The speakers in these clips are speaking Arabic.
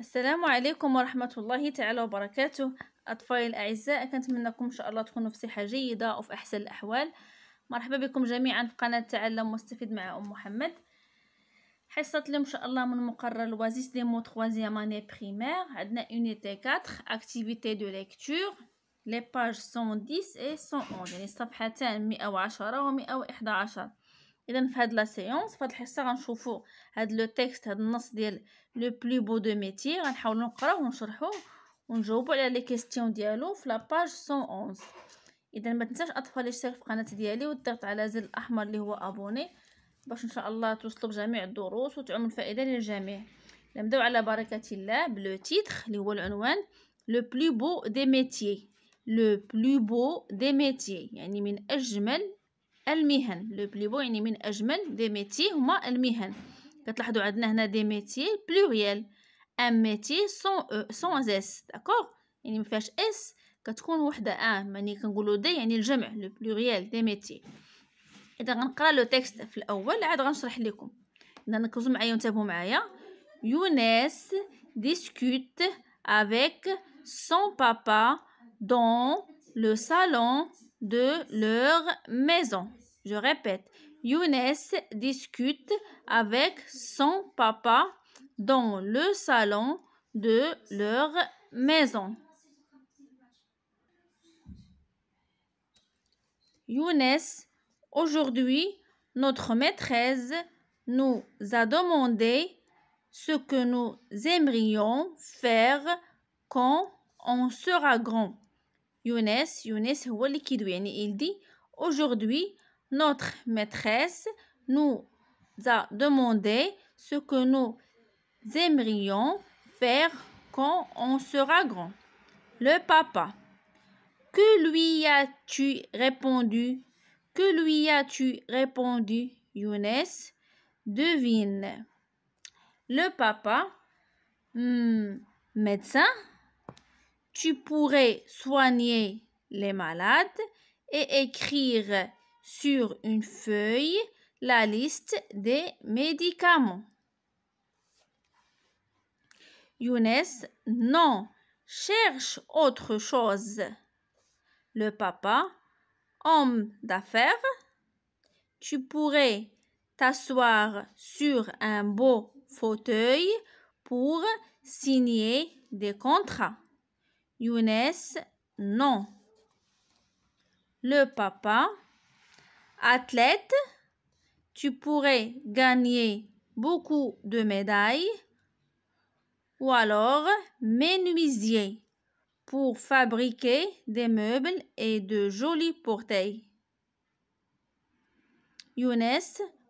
السلام عليكم ورحمة الله تعالى وبركاته أطفالي الأعزاء منكم إن شاء الله تكونوا في صحة جيدة وفي أحسن الأحوال مرحبا بكم جميعا في قناة تعلم واستفيد مع أم محمد حصة اليوم إن شاء الله من مقرر الوازيس دي مو 3 بريمير عندنا اونيتي كاتخ اكتيفيتي دو ليكتور لي باج 110 و 111 يعني الصفحتان 110 و 111 اذا في هاد لا سيونس في هاد الحصه غنشوفوا هاد لو تيكست هاد النص ديال لو بلو بو دو ميتي غنحاولوا نقراوه ونشرحوه ونجاوبوا على لي كيستيون ديالو في باج 111 اذا ما تنساش اطفال الاشتراك في القناه ديالي والضغط على زر الاحمر اللي هو ابوني باش ان شاء الله توصلوا بجميع الدروس وتعم الفائده للجميع نبداو على بركه الله بلو تيتخ اللي هو العنوان لو بلو بو دي ميتي لو بلو بو دي ميتي يعني من أجمل المهن لو بلو بو يعني من أجمل دي ميتي هما المهن كتلاحظوا عندنا هنا دي ميتي بلوريال ان ميتي سون او سون اس داكوغ يعني مفيهاش اس كتكون وحده ان ماني كنقولوا دي يعني الجمع لو بلوريال دي ميتي اذا غنقرا لو تيكست في الاول عاد غنشرح لكم اذا ركزوا معايا وانتبهوا معايا يونس ديسكوت افيك سون بابا dans le salon de leur maison. Je répète, Younes discute avec son papa dans le salon de leur maison. Younes, aujourd'hui, notre maîtresse nous a demandé ce que nous aimerions faire quand on sera grand. Younes Younes هو il dit aujourd'hui notre maîtresse nous a demandé ce que nous aimerions faire quand on sera grand. Le papa. Que lui as-tu répondu Que lui as-tu répondu, Younes Devine. Le papa. Hmm, médecin tu pourrais soigner les malades et écrire sur une feuille la liste des médicaments. Younes, non, cherche autre chose. Le papa, homme d'affaires, tu pourrais t'asseoir sur un beau fauteuil pour signer des contrats. Younes, non. Le papa, athlète, tu pourrais gagner beaucoup de médailles. Ou alors, menuisier, pour fabriquer des meubles et de jolis portails. Younes,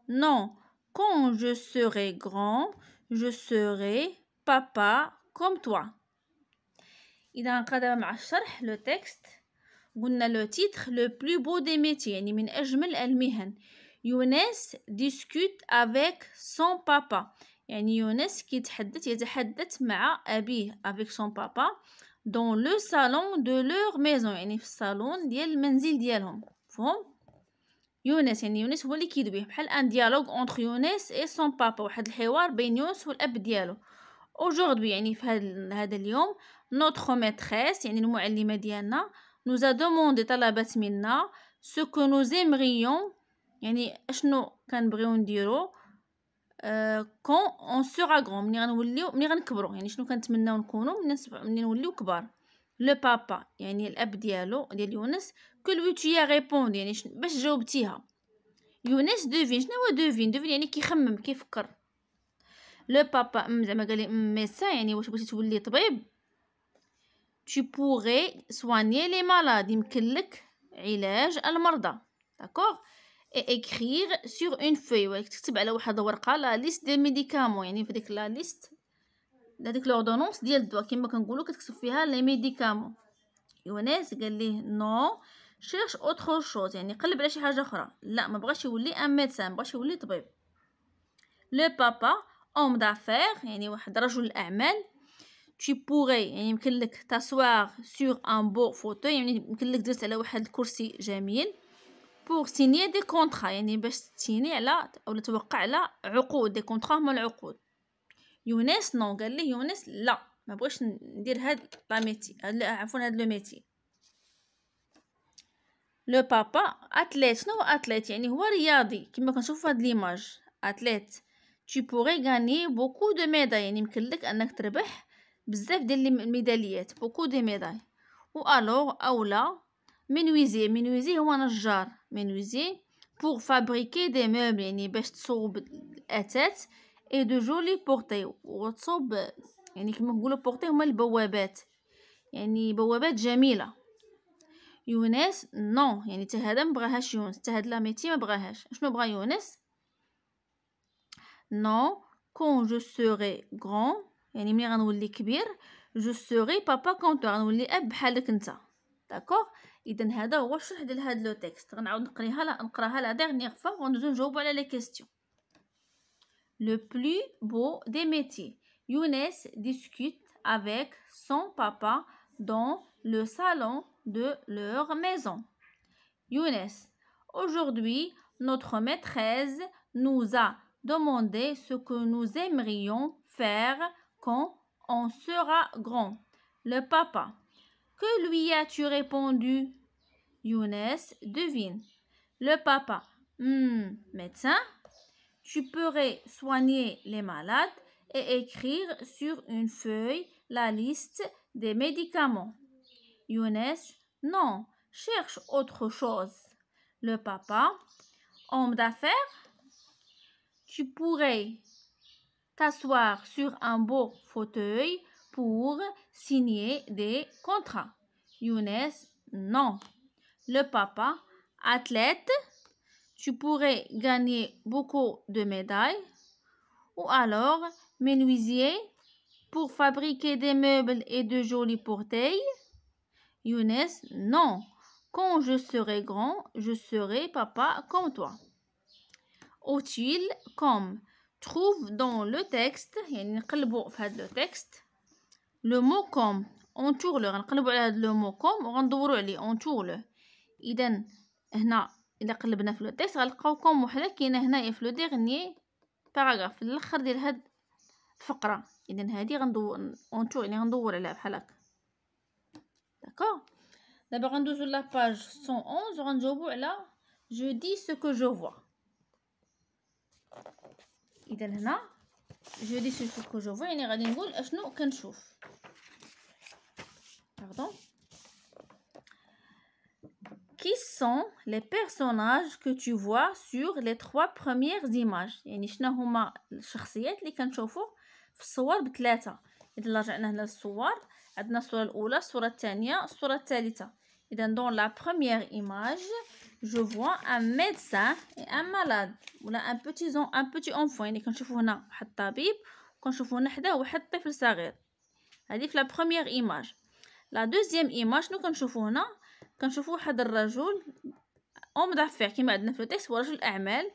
non. Quand je serai grand, je serai papa comme toi. اذا نقدر مع الشرح لو تيكست قلنا لو تيتر لو بلو بو دي ميتي يعني من اجمل المهن يونس ديسكوت افيك سون بابا يعني يونس كيتحدث يتحدث مع ابيه افيك سون بابا دون لو صالون دو لوغ ميزون يعني في الصالون ديال المنزل ديالهم فهم يونس يعني يونس هو اللي كيدويه بحال ان ديالوغ اونتر يونس اي سون بابا واحد الحوار بين يونس والاب ديالو اوجوردي يعني في هذا اليوم notre maîtresse يعني المعلمة ديالنا nous a demandé طلبات منا ce que nous aimerions يعني اشنو كنبغيو نديرو كون اون سورا غرون ملي غنوليو ملي غنكبرو يعني شنو كنتمناو نكونو ملي نوليو كبار لو بابا يعني الاب ديالو ديال يونس كل لوي تي ريبوند يعني باش جاوبتيها يونس دوفين شنو هو دوفين دوفين يعني كيخمم كيفكر لو بابا زعما قال لي ميسا يعني واش بغيتي تولي طبيب tu pourrais soigner les malades يمكن لك علاج المرضى داكوغ اكريغ سور اون فوي تكتب على واحد الورقه لا ليست دي ميديكامون يعني في ديك لا ليست هذيك لوردونونس ديال الدواء كما كنقولوا كتكتب فيها لي ميديكامون يونس قال ليه نو شيرش اوتر شوز يعني قلب على شي حاجه اخرى لا ما بغاش يولي ان ميدسان بغاش يولي طبيب لو بابا اوم دافير يعني واحد رجل الاعمال tu pourrais يعني يمكن لك t'asseoir sur un beau fauteuil يعني يمكن لك درت على واحد الكرسي جميل pour signer des contrats يعني باش تسيني على او توقع على عقود دي كونترا هما العقود يونس نو قال لي يونس لا ما بغيتش ندير هاد لا ميتي عفوا هاد لو ميتي لو بابا اتليت شنو هو اتليت يعني هو رياضي كما كنشوفوا في هاد ليماج اتليت tu pourrais gagner beaucoup de médailles يعني يمكن لك انك تربح بزاف ديال الميداليات بوكو دي ميداي الوغ اولا منويزي منويزي هو نجار منويزي بوغ فابريكي دي موبل يعني باش تصوب الاثاث اي دو جولي بورتي وتصوب يعني كما نقولوا بورتي هما البوابات يعني بوابات جميله يونس نو يعني حتى هذا ما بغاهاش يونس حتى هاد ميتي ما بغاهاش شنو بغا يونس نو كون جو سوري غران Je mli papa quand tu ghan walli ab bhalek d'accord Et hada howa chrah dial had le texte On aoud nqriha la qraha la dernière fois nous jawbou ala les questions le plus beau des métiers Younes discute avec son papa dans le salon de leur maison Younes Aujourd'hui notre maîtresse nous a demandé ce que nous aimerions faire on sera grand. Le papa. Que lui as-tu répondu Younes devine. Le papa. Hmm, médecin, tu pourrais soigner les malades et écrire sur une feuille la liste des médicaments. Younes, non, cherche autre chose. Le papa, homme d'affaires, tu pourrais t'asseoir sur un beau fauteuil pour signer des contrats. Younes, non. Le papa, athlète, tu pourrais gagner beaucoup de médailles. Ou alors, menuisier, pour fabriquer des meubles et de jolis portails. Younes, non. Quand je serai grand, je serai papa comme toi. Utile comme trouve دون لو texte يعني نقلبو في هاد لو texte le mot comme entoure لو غنقلبو على هاد لو مو كوم وغندورو عليه entoure لو اذا هنا الا قلبنا في لو texte غنلقاو كوم وحده كاينه هنايا في لو ديغني باراغراف في الاخر ديال هاد الفقره اذا هادي غندور اونتور يعني غندور عليها بحال هكا داكور دابا غندوزو باج 111 غنجاوبو على جو دي سو كو جو فوا اذا هنا جو دي سو كو جو فو يعني غادي نقول اشنو كنشوف باردون qui sont les personnages que tu vois sur les trois premières images يعني شنو هما الشخصيات اللي كنشوفو في الصور بثلاثه اذا رجعنا هنا للصور عندنا الصوره الاولى الصوره الثانيه الصوره الثالثه اذا دون لا بروميير ايماج je vois un médecin et un malade ou là un petit on un petit enfant et quand je vois un tabib quand je vois un hada ou un طفل صغير هذه la première image la deuxième image nous quand je vois un quand je un homme d'affaires qui m'a donné le texte un رجل اعمال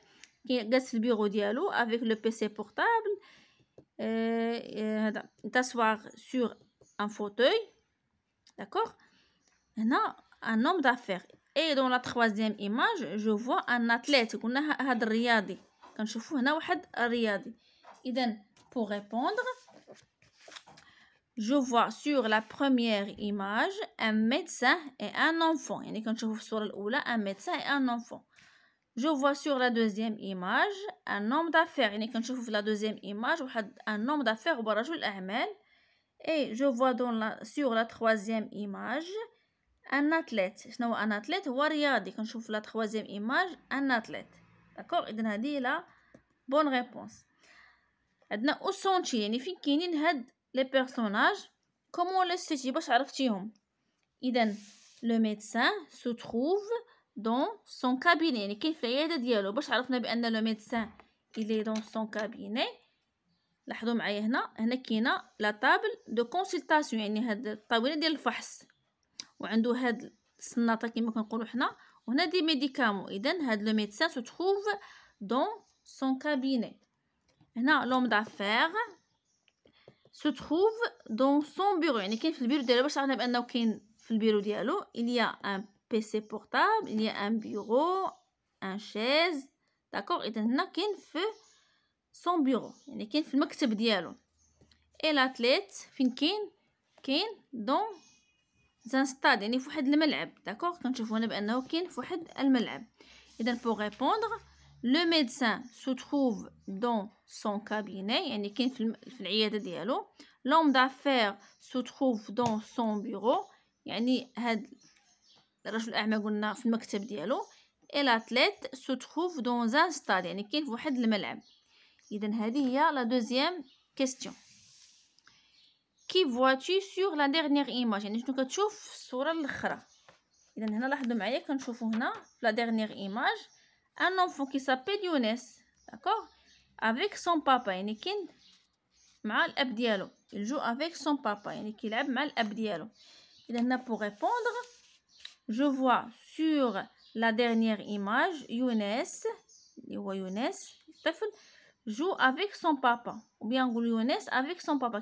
qui est le bureau dialo avec le pc portable euh, euh, d'asseoir sur un fauteuil d'accord un homme d'affaires et dans la troisième image, je vois un athlète. a un Pour répondre, je vois sur la première image un médecin et un enfant. un médecin et un enfant. Je vois sur la deuxième image un homme d'affaires. la deuxième image un homme d'affaires Et je vois dans la, sur la troisième image ان اتليت شنو هو ان اتليت هو رياضي كنشوف لا تخوازيام ايماج ان اتليت داكوغ اذا هذه لا بون ريبونس عندنا او سونتي يعني فين كاينين هاد لي بيرسوناج كومون لو سيتي باش عرفتيهم اذا لو ميدسان سو تروف دون سون كابيني يعني كاين في العياده ديالو باش عرفنا بان لو ميدسان الي دون سون كابيني لاحظوا معايا هنا هنا كاينه لا طابل دو كونسلطاسيون يعني هاد الطاوله ديال الفحص وعندو هاد السناطه كما كنقولو حنا وهنا دي ميديكامو اذا هاد لو ميدسان سو تروف دون سون كابيني هنا لوم دافير سو تروف دون سون بيرو يعني كاين في البيرو ديالو باش عرفنا بانه كاين في البيرو ديالو il ان سي بورتابل il ان بيرو ان شيز داكور اذا هنا كاين في سون بيرو يعني كاين في المكتب ديالو اي لاتليت فين كاين كاين دون زانستاد يعني فواحد الملعب داكوغ كنشوفو هنا بانه كاين فواحد الملعب اذا بوغ ريبوندغ لو ميدسان سو تروف دون سون كابيني يعني كاين في, في العياده ديالو لوم دافير سو تروف دون سون بيرو يعني هاد الرجل الاعمى قلنا في المكتب ديالو اي لاتليت سو تروف دون زان ستاد يعني كاين في واحد الملعب اذا هذه هي لا دوزيام كيستيون vois-tu sur la dernière image? donc je te montre sur le chat. il a la dernière image, un enfant qui s'appelle Younes, d'accord? avec son papa, un kin mal Abdielo. il joue avec son papa, il kin mal Abdielo. il a pour répondre, je vois sur la dernière image Younes, le Younes, joue avec son papa ou bien Younes avec son papa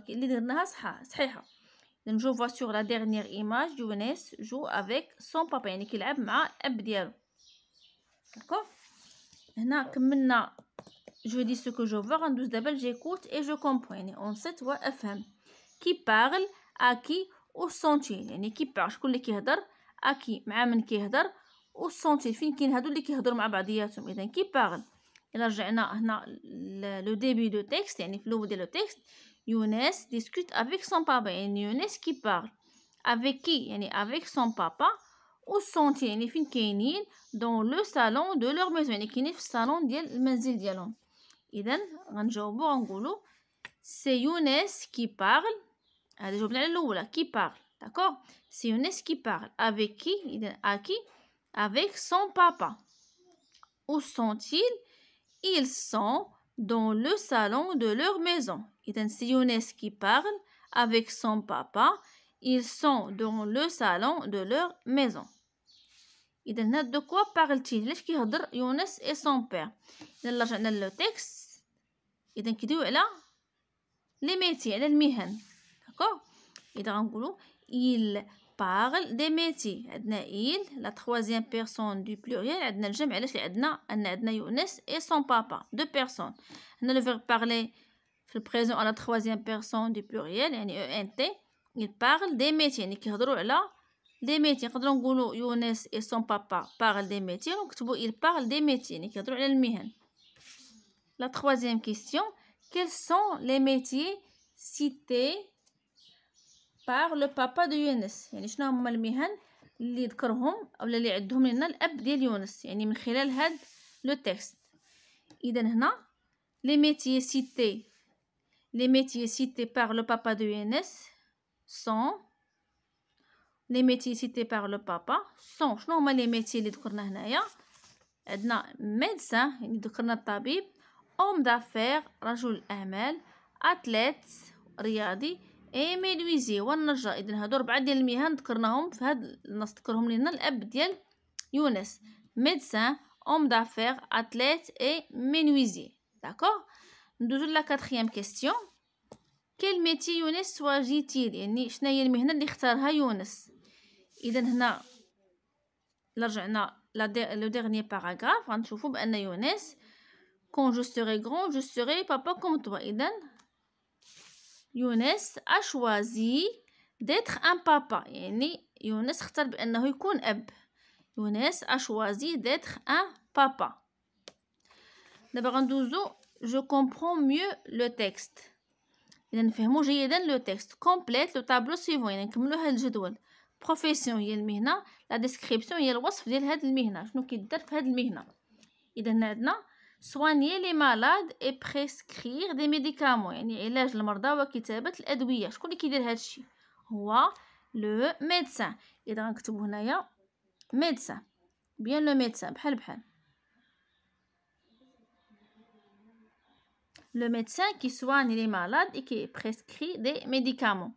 je vois sur la dernière image Younes joue avec son papa يعني كيلعب مع ديالو d'accord je dis ce que je veux douze d'abord j'écoute et je comprends on انصت وافهم qui parle à qui au sentier qui parle à qui au qui parle le début du texte. cest le texte. Yonès discute avec son papa. Yonès qui parle avec qui Avec son papa. Où sont-ils dans le salon de leur maison salon de C'est Yonès qui parle. Qui parle. D'accord C'est qui parle avec qui Avec son papa. Où sont-ils ils sont dans le salon de leur maison. Iden, c'est Younes qui parle avec son papa. Ils sont dans le salon de leur maison. Iden, de quoi parle-t-il parle Younes et son père. Iden, le texte. Iden, qui de là Les métiers, les D'accord Iden, en gros, ils parle des métiers عندنا il la troisième personne du pluriel عندنا الجمع علاش عندنا ان عندنا يونس et son papa deux personnes هنا le verbe parler في البريزون à la troisième personne du pluriel يعني انت e il parle des métiers يعني كيهضروا على des métiers نقدروا نقولوا يونس et son papa parle des métiers ونكتبوا il parle des métiers يعني كيهضروا على المهن la troisième question quels sont les métiers cités بار لو بابا دو يونس يعني شنو هما المهن اللي ذكرهم او اللي عندهم لنا الاب ديال يونس يعني من خلال هاد لو تيكست اذا هنا لي ميتي سيتي لي ميتي سيتي بار لو بابا دو يونس سون لي ميتي سيتي بار لو بابا سون شنو هما لي ميتي اللي ذكرنا هنايا عندنا ميدسا يعني ذكرنا الطبيب اوم دافير رجل اعمال اتليت رياضي ايميل ويزي والنجا اذا هادو ربعه ديال المهن ذكرناهم في هاد النص ذكرهم لينا الاب ديال يونس ميدسان اوم دافير اتليت اي مينويزي داكوغ ندوزو لا كاتخيام كيستيون كيل ميتي يونس واجيتيل يعني شناهي المهنه اللي اختارها يونس اذا هنا رجعنا لو ديرني باراغراف غنشوفو بان يونس كون جو سوري غرون جو سوري بابا كوم توا اذا يونس اشوازي ديتخ ان بابا يعني يونس اختار بانه يكون اب يونس اشوازي ديتخ ان بابا دابا غندوزو جو كومبرون ميو لو تيكست اذا نفهمو جيدا لو تيكست كومبليت لو طابلو سيفون يعني نكملو هاد الجدول بروفيسيون هي المهنه لا ديسكريبسيون هي الوصف ديال هاد المهنه شنو كيدار في هاد المهنه اذا هنا عندنا soigner les malades et prescrire des médicaments يعني علاج المرضى وكتابة الأدوية شكون اللي كيدير هذا الشيء هو لو ميدسان اذا غنكتبو هنايا ميدسان بيان لو ميدسان بحال بحال لو ميدسان كي سواني لي مالاد اي كي بريسكري دي ميديكامون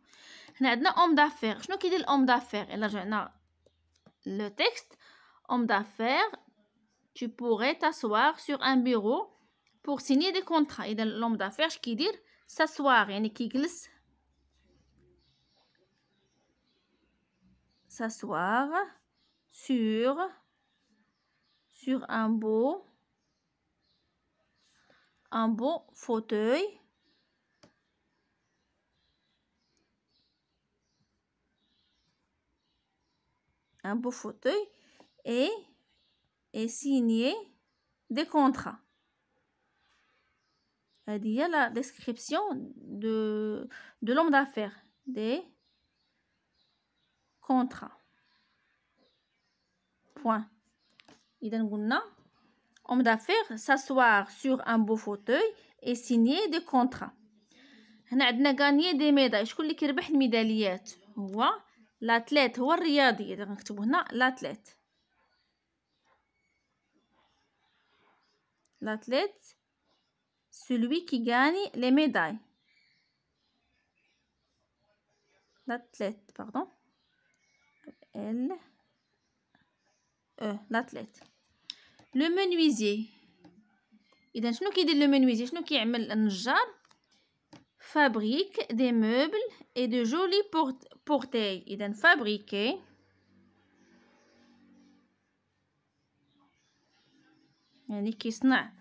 هنا عندنا اوم دافير شنو كيدير الاوم دافير الا رجعنا لو تيكست اوم دافير tu pourrais t'asseoir sur un bureau pour signer des contrats. Et l'homme d'affaires, qui dit s'asseoir, يعني qui glisse. S'asseoir sur, sur un beau, un beau fauteuil. Un beau fauteuil et signer des contrats. Il y a la description de, de l'homme d'affaires, des contrats. Point. Homme d'affaires, s'asseoir sur un beau fauteuil et signer des contrats. هنا عندنا غانيي دي ميداي شكون اللي كيربح الميداليات هو لاتليت هو الرياضي اذا نكتبو هنا l'athlète l'athlète, celui qui gagne les médailles. L'athlète, pardon. L. E, l'athlète. Le menuisier. Et donc, dit le menuisier, nous qui fabrique des meubles et de jolis porte portails. Et donc, fabriquer. يعني qui يصنع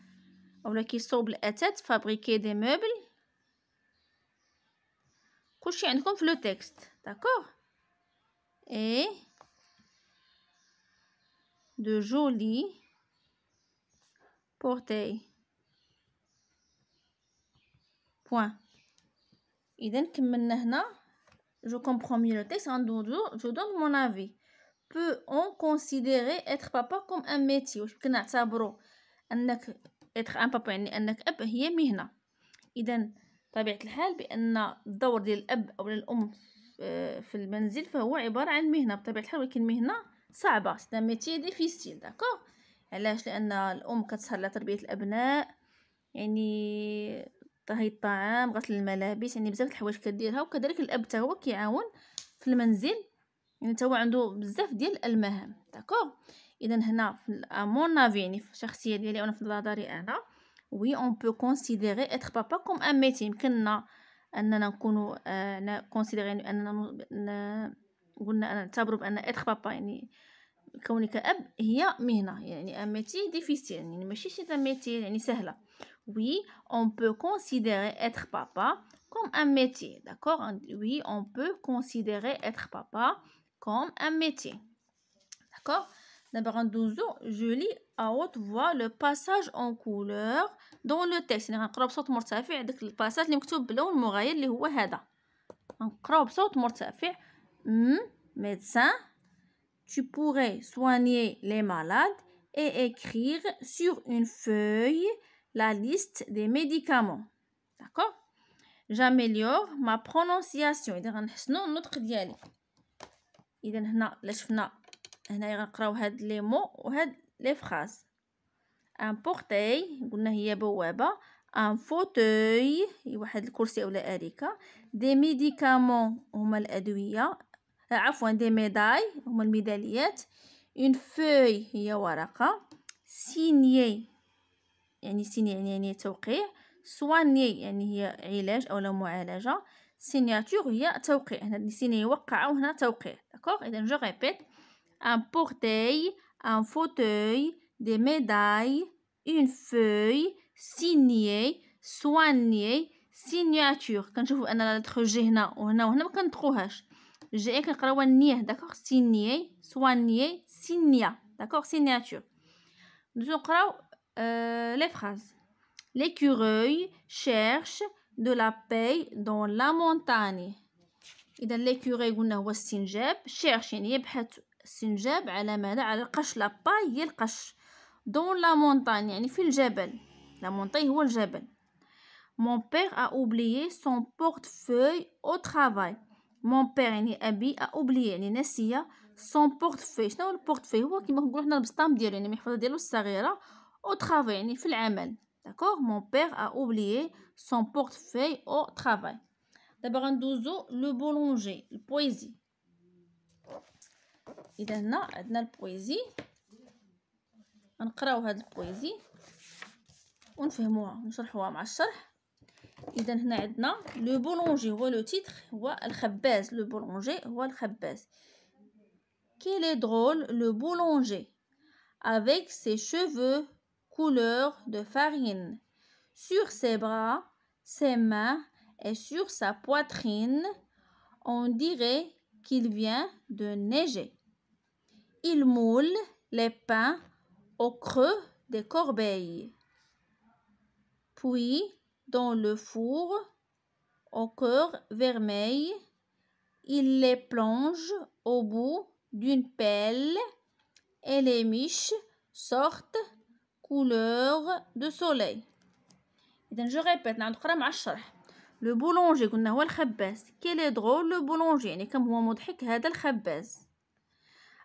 اولا كيصوب الاثاث فابريكي دي موبل كلشي عندكم في لو تيكست داكوغ اي دو جولي je comprends mieux le texte hein. je donne mon avis peut on considérer être papa comme un métier un انك اتخ ان بابا يعني انك اب هي مهنه اذا طبيعه الحال بان الدور ديال الاب او الام آه، في المنزل فهو عباره عن مهنه بطبيعه الحال ولكن مهنه صعبه سي ميتي ديفيسيل داكوغ علاش لان الام كتسهر على تربيه الابناء يعني طهي الطعام غسل الملابس يعني بزاف د الحوايج كديرها وكذلك الاب حتى هو كيعاون في المنزل يعني حتى هو عنده بزاف ديال المهام داكوغ اذا هنا في مون افي يعني في الشخصيه ديالي انا في نظري انا وي اون بو كونسيديري اتر بابا كوم ان ميتي يمكننا اننا نكونوا انا كونسيديري اننا قلنا انا نعتبروا بان اتر بابا يعني كونك اب هي مهنه يعني ان ميتي ديفيسيل يعني ماشي شي ميتي يعني سهله وي اون بو كونسيديري اتر بابا كوم ان ميتي داكور وي اون بو كونسيديري être بابا كوم ان ميتي داكور D'abord, je lis à haute voix le passage en couleur dans le texte. يعني غنقراو بصوت مرتفع داك الباساج اللي مكتوب باللون المغاير اللي هو هذا. غنقراو بصوت مرتفع. médecin, tu pourrais soigner les malades et écrire sur une feuille la liste des médicaments. D'accord J'améliore ma prononciation. إذا غنحسنو Il ديالي. إذا هنا لا شفنا هنايا غنقراو هاد لي مو وهاد لي فراز ان بورتي قلنا هي بوابه ان فوتوي واحد الكرسي اولا اريكه دي ميديكامون هما الادويه عفوا دي ميداي هما الميداليات اون فوي هي ورقه سيني يعني سيني يعني, يعني توقيع سواني يعني هي علاج اولا معالجه سينياتور هي توقيع هنا سيني يوقع وهنا توقيع داكوغ اذا جو ريبيت un portail, un fauteuil, des médailles, une feuille, signé, soigné, signature Quand on a, الاتر جي هنا وهنا وهنا ما j'ai جي autre نيه d'accord, Signé, soigné, سينيا d'accord, signature. nous avons euh, les phrases l'écureuil cherche de la paix dans la montagne dans l'écureuil قلنا هو السنجاب cherche يعني يبحث السنجاب على ماذا على القش لاباي هي القش دون لا مونتان يعني في الجبل لا مونتاي هو الجبل مون بير ا اوبليي سون بورتفوي او ترافاي مون بير يعني ابي ا اوبليي يعني نسي سون بورتفوي شنو البورتفوي هو كيما نقولو حنا البسطام ديالو يعني المحفظه ديالو الصغيره او ترافاي يعني في العمل داكوغ مون بير ا اوبليي سون بورتفوي او ترافاي دابا غندوزو لو بولونجي البويزي Ici, nous avons le poésie. On lira ce poésie et on le on avec le شرح. Ici, nous avons le boulanger, le titre, le boulanger, c'est le boulanger. Quel est drôle, le boulanger avec ses cheveux couleur de farine sur ses bras, ses mains et sur sa poitrine, on dirait qu'il vient de neiger il moule les pains au creux des corbeilles. Puis, dans le four, au cœur vermeil, il les plonge au bout d'une pelle et les miches sortent couleur de soleil. Je répète, je marche. Le مع الشرح le le le هو الخباز كي لي le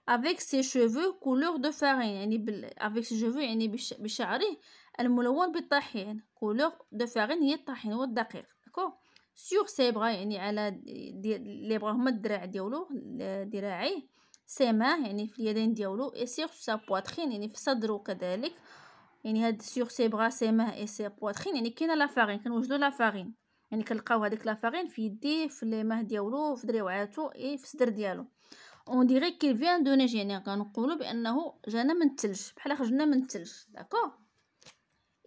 avec ses cheveux couleur de farine يعني بال... avec ses cheveux يعني بش... بشعره الملون بالطحين couleur de farine هي الطحين هو الدقيق داكور sur ses bras يعني على دي... لي بغا هما الدراع ديالو ذراعيه سي ماه يعني في اليدين ديالو et sur sa poitrine يعني في صدره كذلك يعني هاد سيغ سي بغا سي ماه اي سي بواترين يعني كاينه لا فارين كنوجدو لا فارين يعني كنلقاو هاديك فارين في يديه في لي ديالو في دريوعاتو اي في الصدر ديالو اون ديغي كي فيان دو نيج يعني غنقولوا بانه جانا من الثلج بحال خرجنا من الثلج داكور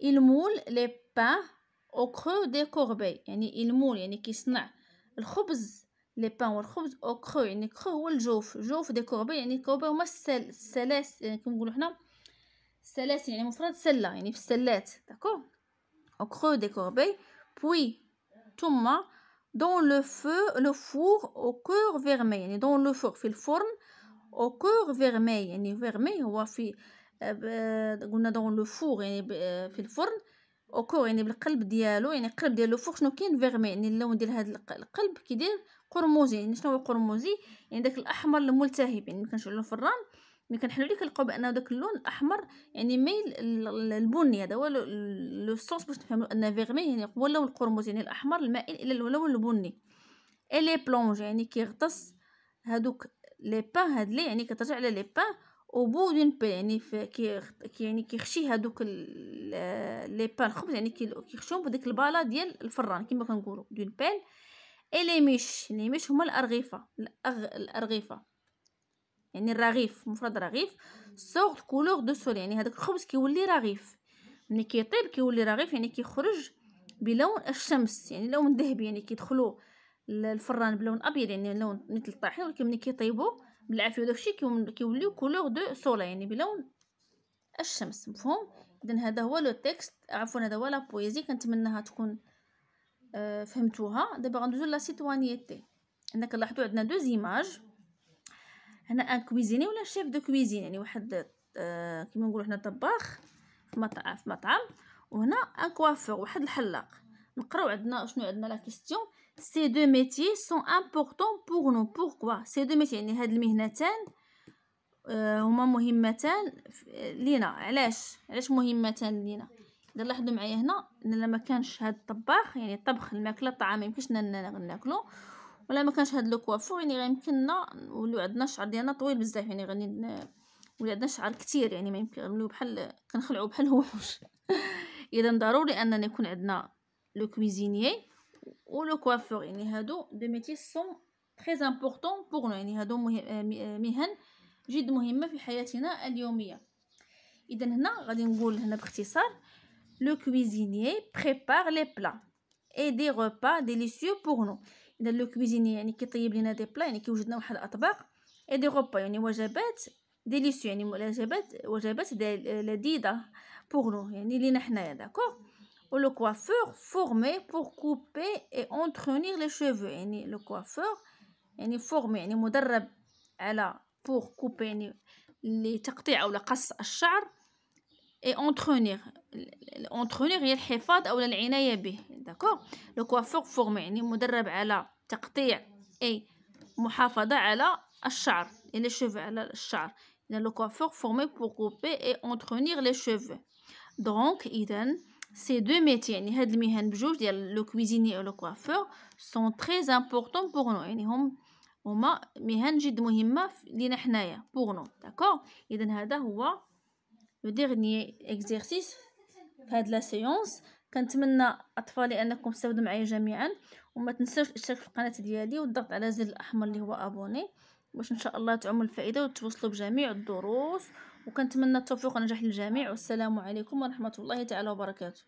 المول لي با او كرو دي كوربي يعني المول يعني كيصنع الخبز لي بان والخبز او كرو يعني كرو هو الجوف جوف دي كوربي يعني كوربي هما السل السلاس يعني كنقولوا حنا السلاس يعني مفرد سله يعني في السلات داكو او كرو دي كوربي بوي ثم dans le feu le four au كور فيرمي يعني dans le four في الفرن au كور آه. فيرمي يعني فيرمي هو في آه، قلنا دون لو فور يعني في الفرن او كور يعني بالقلب ديالو يعني القلب ديال لو فور شنو كاين فيرمي يعني اللون ديال هذا القلب كيدير قرمزي يعني شنو هو قرمزي يعني داك الاحمر الملتهب يعني ملي كنشعلو الفران ملي كنحلو ليه كنلقاو بان داك اللون الاحمر يعني ميل البني هذا هو لو سونس باش نفهمو ان فيغمي يعني هو اللون القرمز يعني الاحمر المائل الى اللون البني اي لي بلونج يعني كيغطس هادوك لي بان هاد لي يعني كترجع على لي بان او بو دون بي يعني كي يعني كيخشي هادوك لي بان الخبز يعني كيخشيهم بديك البالا ديال الفران كما كنقولوا دون بال اي لي ميش لي ميش هما الارغيفه الأغ... الارغيفه يعني الرغيف مفرد رغيف سوغ كولور دو سول يعني هذاك الخبز كيولي رغيف ملي كيطيب كيولي رغيف يعني كيخرج بلون الشمس يعني لون ذهبي يعني كيدخلوا الفران بلون ابيض يعني لون مثل الطحين ولكن ملي كيطيبوا بالعافيه وداكشي كيوليو كولور دو سولا يعني بلون الشمس مفهوم اذا هذا هو لو تيكست عفوا هذا هو لا بويزي كنتمناها تكون آه، فهمتوها دابا غندوزو لا سيتوانيتي هنا كنلاحظوا عندنا دو زيماج هنا ان كويزيني ولا شيف دو كويزين يعني واحد آه، كيما نقولوا حنا طباخ في مطعم في مطعم وهنا ان كوافور واحد الحلاق نقراو عندنا شنو عندنا لا كيستيون سي دو ميتي سون امبورطون بوغ نو بوركوا سي دو ميتي يعني هاد المهنتان آه، هما مهمتان لينا علاش علاش مهمتان لينا اذا لاحظوا معايا هنا ان لما كانش هاد الطباخ يعني طبخ الماكله الطعام ما يمكنش ناكلو ولا ما كانش هاد لو كوافور يعني غيمكننا نوليو عندنا الشعر ديالنا طويل بزاف يعني غادي ولادنا شعر كثير يعني ما يمكن نعملو بحال كنخلعو بحال الوحوش اذا ضروري اننا يكون عندنا لو كويزينيي لو كوافور يعني هادو دو ميتي سون تري امبورطون بوغ يعني هادو آه، آه، مهن جد مهمه في حياتنا اليوميه اذا هنا غادي نقول هنا باختصار لو كويزينيي بريبار لي بلا اي دي روبا ديليسيو بوغ نو اذا لو كويزينيي يعني كيطيب لينا دي بلا يعني كيوجد لنا واحد الاطباق اي دي روبا يعني وجبات ديليسيو يعني وجبات وجبات لذيذه بوغ نو يعني لينا حنايا داكو و لو كوافور فورمي بور كوبي اي اونترونير لي شيفو يعني لو كوافور يعني فورمي يعني مدرب على بور كوبي يعني لتقطيع او لقص الشعر اي اونترونير اونترونير هي الحفاظ او العنايه به داكو لو كوافور فورمي يعني مدرب على تقطيع اي محافظه على الشعر يعني شوف على الشعر le coiffeur formé pour couper et entretenir les cheveux donc إذا ces deux métiers يعني هاد المهن بجوج ديال لو كويزيني ولو كوافور سون تري امبورطون بوغ نو يعني هم هما مهن جد مهمه لينا حنايا بوغ نو داكور اذا هذا هو لو ديرني اكزرسيس في هاد لا سيونس كنتمنى اطفالي انكم تستافدوا معايا جميعا وما تنساوش الاشتراك في القناه ديالي والضغط على زر الاحمر اللي هو ابوني باش ان شاء الله تعم الفائده وتوصلوا بجميع الدروس وكنتمنى التوفيق والنجاح للجميع والسلام عليكم ورحمه الله تعالى وبركاته